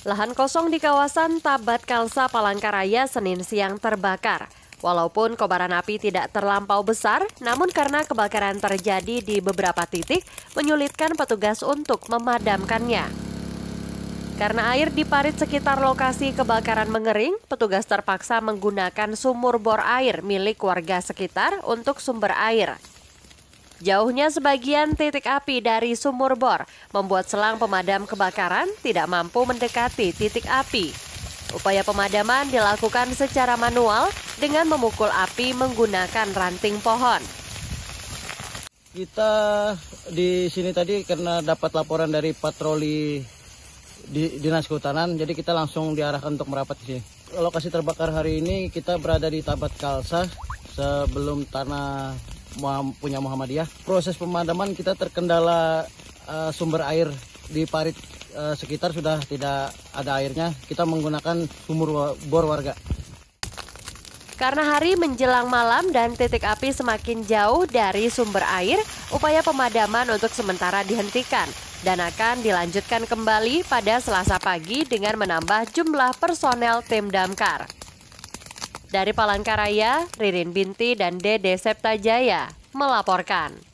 Lahan kosong di kawasan Tabat Kalsa Palangkaraya Senin siang terbakar. Walaupun kobaran api tidak terlampau besar, namun karena kebakaran terjadi di beberapa titik, menyulitkan petugas untuk memadamkannya. Karena air di parit sekitar lokasi kebakaran mengering, petugas terpaksa menggunakan sumur bor air milik warga sekitar untuk sumber air. Jauhnya sebagian titik api dari sumur bor membuat selang pemadam kebakaran tidak mampu mendekati titik api. Upaya pemadaman dilakukan secara manual dengan memukul api menggunakan ranting pohon. Kita di sini tadi karena dapat laporan dari patroli di Dinas Kehutanan, jadi kita langsung diarahkan untuk merapat di sini. Lokasi terbakar hari ini kita berada di Tabat Kalsa sebelum tanah punya Muhammadiyah. Proses pemadaman kita terkendala uh, sumber air di parit uh, sekitar sudah tidak ada airnya. Kita menggunakan sumur bor warga. Karena hari menjelang malam dan titik api semakin jauh dari sumber air, upaya pemadaman untuk sementara dihentikan dan akan dilanjutkan kembali pada Selasa pagi dengan menambah jumlah personel tim damkar. Dari Palangkaraya, Ririn Binti dan Dede Septajaya melaporkan.